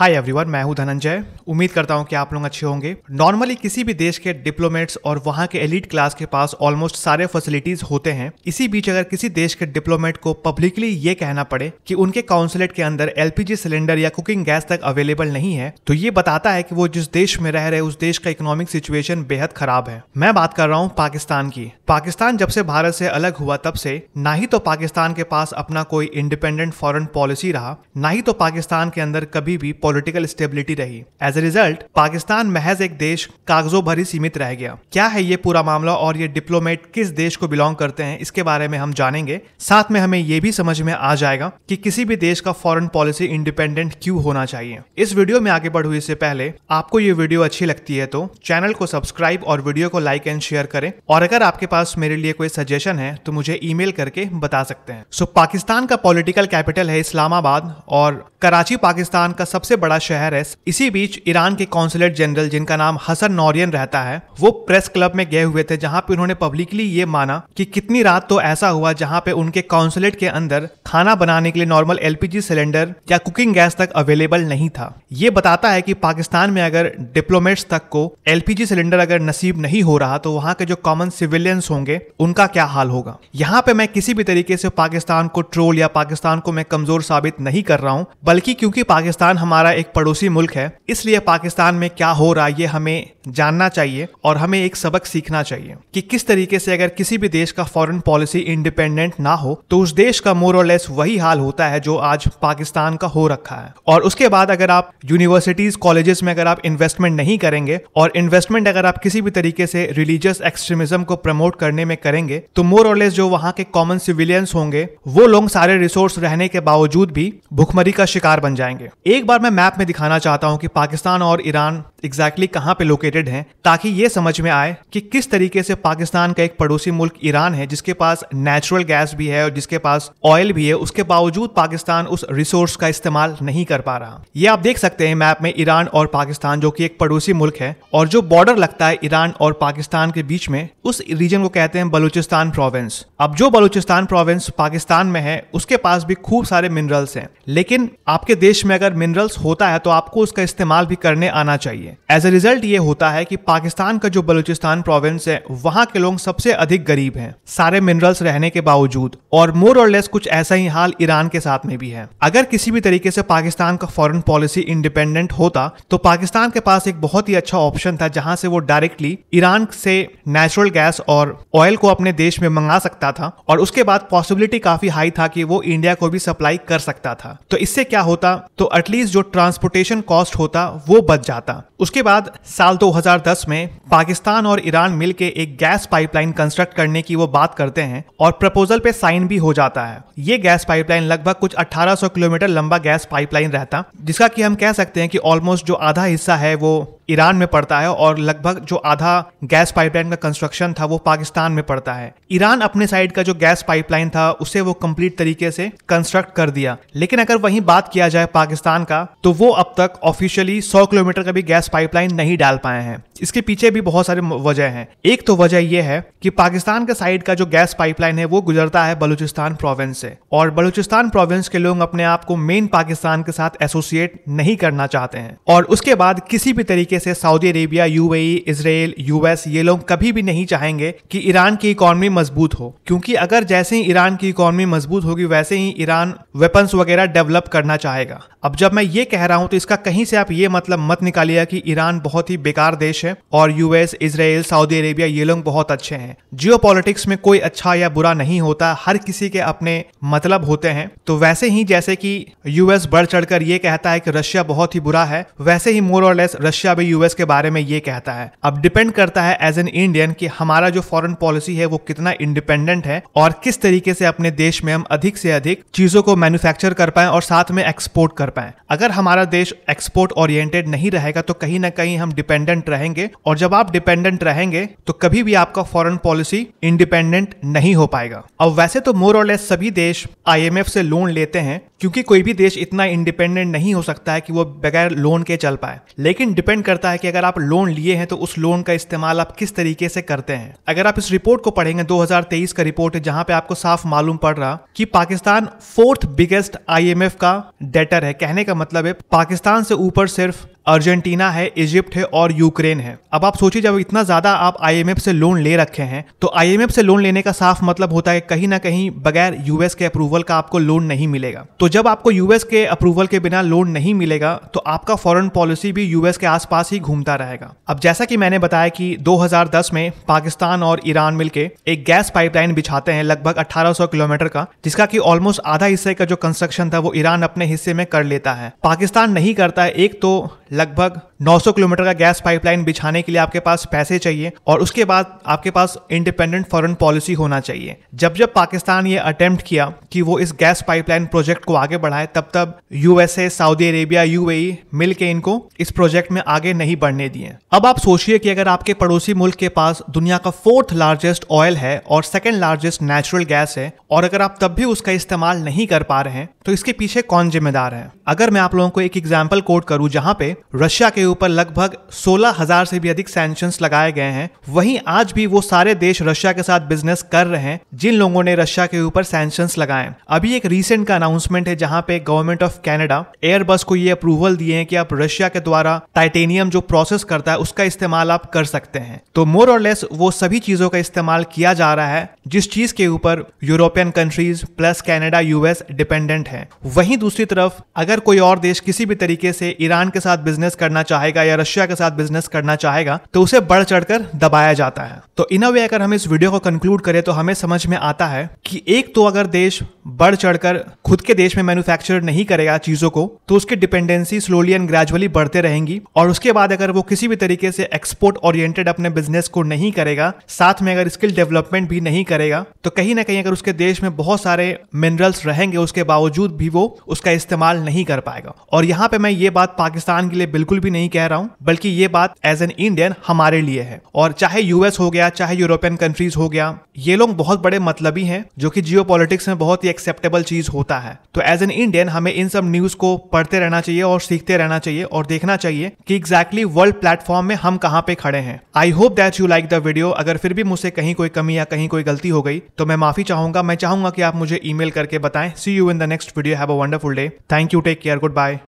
hi everyone मैं हूं धनंजय उम्मीद करता हूं कि आप लोग अच्छे होंगे नॉर्मली किसी भी देश के डिप्लोमेट्स और वहां के एलिट क्लास के पास ऑलमोस्ट सारे फैसिलिटीज होते हैं इसी बीच अगर किसी देश के डिप्लोमेट को पब्लिकली ये कहना पड़े कि उनके काउंसुलेट के अंदर एलपीजी सिलेंडर या कुकिंग गैस तक अवेलेबल नहीं है तो ये बताता है कि वो जिस देश में रह रहे उस देश का इकोनॉमिक सिचुएशन बेहद खराब है मैं बात कर रहा हूँ पाकिस्तान की पाकिस्तान जब से भारत से अलग हुआ तब से ना ही तो पाकिस्तान के पास अपना कोई इंडिपेंडेंट फॉरन पॉलिसी रहा ना ही तो पाकिस्तान के अंदर कभी भी पॉलिटिकल स्टेबिलिटी रही एज ए रिजल्ट पाकिस्तान महज एक देश कागजों भर ही सीमित रह गया क्या है ये पूरा मामला और ये डिप्लोमेट किस देश को बिलोंग करते हैं इसके बारे में हम जानेंगे साथ में हमें ये भी समझ में आ जाएगा कि किसी भी देश का फॉरेन पॉलिसी इंडिपेंडेंट क्यों होना चाहिए इस वीडियो में आगे बढ़ हुई से पहले आपको ये वीडियो अच्छी लगती है तो चैनल को सब्सक्राइब और वीडियो को लाइक एंड शेयर करें और अगर आपके पास मेरे लिए कोई सजेशन है तो मुझे ईमेल करके बता सकते हैं सो so, पाकिस्तान का पॉलिटिकल कैपिटल है इस्लामाबाद और कराची पाकिस्तान का सबसे बड़ा शहर है इसी बीच ईरान के कौंसुलेट जनरल जिनका नाम हसन नौरियन रहता है वो प्रेस क्लब में गए हुए थे जहाँ पे उन्होंने पब्लिकली ये माना कि कितनी रात तो ऐसा हुआ जहाँ पे उनके कौंसुलेट के अंदर खाना बनाने के लिए नॉर्मल एलपीजी सिलेंडर या कुकिंग गैस तक अवेलेबल नहीं था ये बताता है कि पाकिस्तान में अगर डिप्लोमेट्स तक को एलपीजी सिलेंडर अगर नसीब नहीं हो रहा तो वहाँ के जो कॉमन सिविलियंस होंगे उनका क्या हाल होगा यहाँ पे मैं किसी भी तरीके से पाकिस्तान को ट्रोल या पाकिस्तान को मैं कमजोर साबित नहीं कर रहा हूँ बल्कि क्योंकि पाकिस्तान हमारे हमारा एक पड़ोसी मुल्क है इसलिए पाकिस्तान में क्या हो रहा है ये हमें जानना चाहिए और हमें एक सबक सीखना चाहिए कि किस तरीके से अगर किसी भी देश का फॉरेन पॉलिसी इंडिपेंडेंट ना हो तो उस देश का मोर और लेस वही हाल होता है जो आज पाकिस्तान का हो रखा है और उसके बाद अगर आप यूनिवर्सिटीज कॉलेजेस में अगर आप इन्वेस्टमेंट नहीं करेंगे और इन्वेस्टमेंट अगर आप किसी भी तरीके से रिलीजियस एक्सट्रीमिज्म को प्रमोट करने में करेंगे तो मोर और लेस जो वहाँ के कॉमन सिविलियंस होंगे वो लोग सारे रिसोर्स रहने के बावजूद भी भुखमरी का शिकार बन जाएंगे एक बार मैं मैप में दिखाना चाहता हूँ कि पाकिस्तान और ईरान एग्जैक्टली exactly कहाँ पे लोकेटेड हैं ताकि ये समझ में आए कि किस तरीके से पाकिस्तान का एक पड़ोसी मुल्क ईरान है जिसके पास नेचुरल गैस भी है और जिसके पास ऑयल भी है उसके बावजूद पाकिस्तान उस रिसोर्स का इस्तेमाल नहीं कर पा रहा ये आप देख सकते हैं मैप में ईरान और पाकिस्तान जो की एक पड़ोसी मुल्क है और जो बॉर्डर लगता है ईरान और पाकिस्तान के बीच में उस रीजन को कहते हैं बलूचिस्तान प्रोविंस अब जो बलूचिस्तान प्रोविंस पाकिस्तान में है उसके पास भी खूब सारे मिनरल्स हैं लेकिन आपके देश में अगर मिनरल्स होता है तो आपको उसका इस्तेमाल भी करने आना चाहिए चाहिए एज ए रिजल्ट ये होता है कि पाकिस्तान का जो बलूचिस्तान प्रोविंस है वहाँ के लोग सबसे अधिक गरीब हैं सारे मिनरल्स रहने के बावजूद और मोर और लेस कुछ ऐसा ही हाल ईरान के साथ में भी है अगर किसी भी तरीके से पाकिस्तान का फॉरेन पॉलिसी इंडिपेंडेंट होता तो पाकिस्तान के पास एक बहुत ही अच्छा ऑप्शन था जहां से वो डायरेक्टली ईरान से नेचुरल गैस और ऑयल को अपने देश में मंगा सकता था और उसके बाद पॉसिबिलिटी काफी हाई था कि वो इंडिया को भी सप्लाई कर सकता था तो इससे क्या होता तो एटलीस्ट जो ट्रांसपोर्टेशन कॉस्ट होता वो बच जाता उसके बाद साल 2010 में पाकिस्तान और ईरान मिलके एक गैस पाइपलाइन कंस्ट्रक्ट करने की वो बात करते हैं और प्रपोजल पे साइन भी हो जाता है ये गैस पाइपलाइन लगभग कुछ 1800 किलोमीटर लंबा गैस पाइपलाइन रहता जिसका कि हम कह सकते हैं कि ऑलमोस्ट जो आधा हिस्सा है वो ईरान में पड़ता है और लगभग जो आधा गैस पाइपलाइन का कंस्ट्रक्शन था वो पाकिस्तान में पड़ता है ईरान अपने साइड का जो गैस पाइपलाइन था उसे वो कंप्लीट तरीके से कंस्ट्रक्ट कर दिया लेकिन अगर वही बात किया जाए पाकिस्तान का तो वो अब तक ऑफिशियली सौ किलोमीटर का भी गैस पाइपलाइन नहीं डाल पाए हैं इसके पीछे भी बहुत सारे वजह हैं एक तो वजह यह है कि पाकिस्तान के साइड का जो गैस पाइपलाइन है वो गुजरता है बलूचिस्तान प्रोविंस से और बलूचिस्तान प्रोविंस के लोग अपने आप को मेन पाकिस्तान के साथ एसोसिएट नहीं करना चाहते हैं और उसके बाद किसी भी तरीके से Saudi Arabia UAE Israel US ये लोग कभी भी नहीं चाहेंगे कि ईरान की इकोनॉमी मजबूत हो क्योंकि अगर जैसे ही ईरान की इकोनॉमी मजबूत होगी वैसे ही ईरान वेपन्स वगैरह डेवलप करना चाहेगा अब जब मैं ये कह रहा हूँ तो इसका कहीं से आप ये मतलब मत निकालिए कि ईरान बहुत ही बेकार देश है और यूएस इसराइल सऊदी अरेबिया ये लोग बहुत अच्छे हैं जियो में कोई अच्छा या बुरा नहीं होता हर किसी के अपने मतलब होते हैं तो वैसे ही जैसे कि यूएस बढ़ चढ़कर ये कहता है कि रशिया बहुत ही बुरा है वैसे ही मोर और लेस रशिया भी यूएस के बारे में ये कहता है अब डिपेंड करता है एज एन इंडियन कि हमारा जो फॉरेन पॉलिसी है वो कितना इंडिपेंडेंट है और किस तरीके से अपने देश में हम अधिक से अधिक चीजों को मैन्युफैक्चर कर पाए और साथ में एक्सपोर्ट कर पाए अगर हमारा देश एक्सपोर्ट ओरिएंटेड नहीं रहेगा तो कहीं ना कहीं हम डिपेंडेंट रहेंगे और जब आप डिपेंडेंट रहेंगे तो कभी भी आपका फॉरेन पॉलिसी इंडिपेंडेंट नहीं हो पाएगा अब वैसे तो मोर और लेस सभी देश आईएमएफ से लोन लेते हैं क्योंकि कोई भी देश इतना इंडिपेंडेंट नहीं हो सकता है कि वो बगैर लोन के चल पाए लेकिन डिपेंड करता है कि अगर आप लोन लिए हैं तो उस लोन का इस्तेमाल आप किस तरीके से करते हैं अगर आप इस रिपोर्ट को पढ़ेंगे 2023 का रिपोर्ट है जहां पे आपको साफ मालूम पड़ रहा कि पाकिस्तान फोर्थ बिगेस्ट आईएमएफ का डेटर है कहने का मतलब है पाकिस्तान से ऊपर सिर्फ अर्जेंटीना है इजिप्ट है और यूक्रेन है अब आप सोचिए जब इतना ज्यादा आप आईएमएफ से लोन ले रखे हैं तो आईएमएफ से लोन लेने का साफ मतलब होता है कहीं ना कहीं बगैर यूएस के अप्रूवल का आपको लोन नहीं मिलेगा तो जब आपको यूएस के अप्रूवल के बिना लोन नहीं मिलेगा तो आपका फॉरन पॉलिसी भी यूएस के आसपास ही घूमता रहेगा अब जैसा कि मैंने बताया कि 2010 में पाकिस्तान और ईरान मिलकर एक गैस पाइपलाइन बिछाते हैं लगभग 1800 किलोमीटर का जिसका कि ऑलमोस्ट आधा हिस्से का जो कंस्ट्रक्शन था वो ईरान अपने हिस्से में कर लेता है पाकिस्तान नहीं करता है एक तो लगभग 900 किलोमीटर का गैस पाइपलाइन बिछाने के लिए आपके पास पैसे चाहिए और उसके बाद आपके पास इंडिपेंडेंट फॉरेन पॉलिसी होना चाहिए जब जब पाकिस्तान ये अटेम्प्ट किया कि वो इस गैस पाइपलाइन प्रोजेक्ट को आगे बढ़ाए तब तब यूएसए सऊदी अरेबिया यूएई मिलके इनको इस प्रोजेक्ट में आगे नहीं बढ़ने दिए अब आप सोचिए कि अगर आपके पड़ोसी मुल्क के पास दुनिया का फोर्थ लार्जेस्ट ऑयल है और सेकेंड लार्जेस्ट नेचुरल गैस है और अगर आप तब भी उसका इस्तेमाल नहीं कर पा रहे हैं तो इसके पीछे कौन जिम्मेदार है अगर मैं आप लोगों को एक एग्जाम्पल कोट करूं जहां पे रशिया के ऊपर लगभग सोलह हजार से भी अधिक सैंक्शन लगाए गए हैं वहीं आज भी वो सारे देश रशिया के साथ बिजनेस कर रहे हैं जिन लोगों ने रशिया के ऊपर सैंक्शन लगाए अभी एक रिसेंट का अनाउंसमेंट है जहां पे गवर्नमेंट ऑफ कैनेडा एयरबस को ये अप्रूवल दिए हैं कि आप रशिया के द्वारा टाइटेनियम जो प्रोसेस करता है उसका इस्तेमाल आप कर सकते हैं तो मोर और लेस वो सभी चीजों का इस्तेमाल किया जा रहा है जिस चीज के ऊपर European countries plus Canada US dependent है वहीं दूसरी तरफ अगर कोई और देश किसी भी तरीके से ईरान के साथ बिजनेस करना चाहे चाहेगा या रशिया के साथ बिजनेस करना चाहेगा तो उसे बढ़ चढ़कर दबाया जाता है तो इन वे अगर हम इस वीडियो को कंक्लूड करें तो हमें समझ में आता है कि एक तो अगर देश बढ़ चढ़कर खुद के देश में मैन्युफैक्चर नहीं करेगा चीजों को तो उसकी डिपेंडेंसी स्लोली एंड ग्रेजुअली बढ़ते रहेंगी और उसके बाद अगर वो किसी भी तरीके से एक्सपोर्ट ओरिएंटेड अपने बिजनेस को नहीं करेगा साथ में अगर स्किल डेवलपमेंट भी नहीं करेगा तो कहीं ना कहीं अगर उसके देश में बहुत सारे मिनरल्स रहेंगे उसके बावजूद भी वो उसका इस्तेमाल नहीं कर पाएगा और यहाँ पे मैं ये बात पाकिस्तान के लिए बिल्कुल भी नहीं कह रहा हूँ बल्कि ये बात एज एन इंडियन हमारे लिए है और चाहे यूएस हो गया चाहे यूरोपियन कंट्रीज हो गया ये लोग बहुत बड़े मतलबी हैं जो कि जियो में बहुत ही एक्सेप्टेबल चीज होता है तो एज एन इंडियन हमें इन सब न्यूज को पढ़ते रहना चाहिए और सीखते रहना चाहिए और देखना चाहिए कि एग्जैक्टली वर्ल्ड प्लेटफॉर्म में हम कहाँ पे खड़े हैं I hope that you like the video अगर फिर भी मुझसे कहीं कोई कमी या कहीं कोई गलती हो गई तो मैं माफी चाहूंगा मैं चाहूंगा कि आप मुझे ईमेल करके बताएं see you in the next video have a wonderful day thank you take care good bye